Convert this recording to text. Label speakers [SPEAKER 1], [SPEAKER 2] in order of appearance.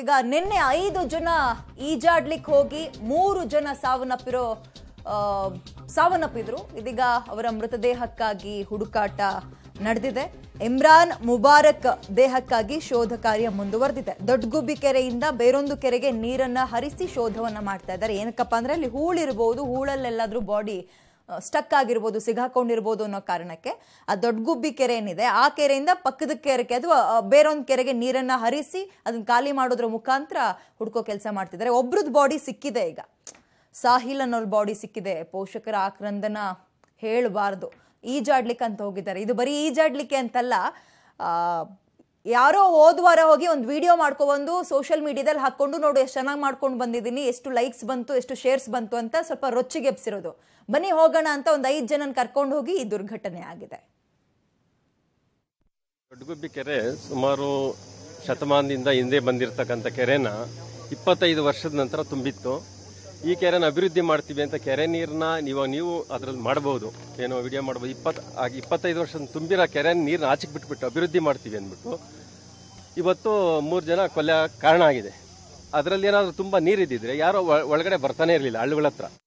[SPEAKER 1] ಈಗ ನಿನ್ನೆ ಐದು ಜನ ಈಜಾಡ್ಲಿಕ್ಕೆ ಹೋಗಿ ಮೂರು ಜನ ಸಾವನ್ನಪ್ಪಿರೋ ಸಾವನ್ನಪ್ಪಿದ್ರು ಇದೀಗ ಅವರ ಮೃತದೇಹಕ್ಕಾಗಿ ಹುಡುಕಾಟ ನಡೆದಿದೆ ಇಮ್ರಾನ್ ಮುಬಾರಕ್ ದೇಹಕ್ಕಾಗಿ ಶೋಧ ಕಾರ್ಯ ಮುಂದುವರೆದಿದೆ ದೊಡ್ಡಗುಬ್ಬಿ ಕೆರೆಯಿಂದ ಬೇರೊಂದು ಕೆರೆಗೆ ನೀರನ್ನ ಹರಿಸಿ ಶೋಧವನ್ನ ಮಾಡ್ತಾ ಇದ್ದಾರೆ ಏನಕ್ಕಪ್ಪ ಅಂದ್ರೆ ಅಲ್ಲಿ ಹೂಳಿರ್ಬೋದು ಹೂಳಲ್ಲೆಲ್ಲಾದ್ರೂ ಬಾಡಿ ಸ್ಟಕ್ ಆಗಿರ್ಬೋದು ಸಿಗಾಕೊಂಡಿರ್ಬೋದು ಅನ್ನೋ ಕಾರಣಕ್ಕೆ ಆ ದೊಡ್ಡ ಗುಬ್ಬಿ ಕೆರೆ ಏನಿದೆ ಆ ಕೆರೆಯಿಂದ ಪಕ್ಕದ ಕೆರೆಗೆ ಅಥವಾ ಬೇರೊಂದು ಕೆರೆಗೆ ನೀರನ್ನು ಹರಿಸಿ ಅದನ್ನು ಖಾಲಿ ಮಾಡೋದ್ರ ಮುಖಾಂತರ ಹುಡ್ಕೋ ಕೆಲಸ ಮಾಡ್ತಿದ್ದಾರೆ ಒಬ್ರದ್ದು ಬಾಡಿ ಸಿಕ್ಕಿದೆ ಈಗ ಸಾಹಿಲ್ ಅನ್ನೋ ಬಾಡಿ ಸಿಕ್ಕಿದೆ ಪೋಷಕರ ಆಕ್ರಂದನ ಹೇಳಬಾರ್ದು ಈಜಾಡ್ಲಿಕ್ಕೆ ಅಂತ ಹೋಗಿದ್ದಾರೆ ಇದು ಬರೀ ಈಜಾಡ್ಲಿಕ್ಕೆ ಅಂತಲ್ಲ ಯಾರೋ ವಾರ ಹೋಗಿ ಒಂದು ವಿಡಿಯೋ ಮಾಡ್ಕೊಬಂದು ಸೋಷಿಯಲ್ ಮೀಡಿಯಾದಲ್ಲಿ ಹಾಕೊಂಡು ನೋಡು ಎಷ್ಟು ಚೆನ್ನಾಗಿ ಮಾಡ್ಕೊಂಡು ಬಂದಿದ್ದೀನಿ ಎಷ್ಟು ಲೈಕ್ಸ್ ಬಂತು ಎಷ್ಟು ಶೇರ್ಸ್ ಬಂತು ಅಂತ ಸ್ವಲ್ಪ ರೊಚ್ಚಿಗೆಬ್ಸಿರೋದು ಬನ್ನಿ ಹೋಗೋಣ ಅಂತ ಒಂದು ಐದು ಜನ ಕರ್ಕೊಂಡು ಹೋಗಿ ಈ ದುರ್ಘಟನೆ ಆಗಿದೆ
[SPEAKER 2] ಗುಬ್ಬಿ ಕೆರೆ ಸುಮಾರು ಶತಮಾನದಿಂದ ಹಿಂದೆ ಬಂದಿರತಕ್ಕಂಥ ಕೆರೆನ ಇಪ್ಪತ್ತೈದು ವರ್ಷದ ನಂತರ ತುಂಬಿತ್ತು ಈ ಕೆರೆನ ಅಭಿವೃದ್ಧಿ ಮಾಡ್ತೀವಿ ಅಂತ ಕೆರೆ ನೀರನ್ನ ನೀವು ನೀವು ಅದ್ರಲ್ಲಿ ಮಾಡ್ಬೋದು ಏನೋ ವಿಡಿಯೋ ಮಾಡ್ಬೋದು ಇಪ್ಪತ್ ಆಗಿ ಇಪ್ಪತ್ತೈದು ವರ್ಷ ತುಂಬಿರೋ ಕೆರೆ ನೀರನ್ನ ಆಚೆ ಬಿಟ್ಬಿಟ್ಟು ಅಭಿವೃದ್ಧಿ ಮಾಡ್ತೀವಿ ಅಂದ್ಬಿಟ್ಟು ಇವತ್ತು ಮೂರು ಜನ ಕೊಲೆ ಕಾರಣ ಆಗಿದೆ ಅದರಲ್ಲಿ ಏನಾದರೂ ತುಂಬಾ ನೀರಿದ್ದಿದ್ರೆ ಯಾರೋ ಒಳಗಡೆ ಬರ್ತಾನೆ ಇರಲಿಲ್ಲ ಹಳ್ಳಿಗಳ ಹತ್ರ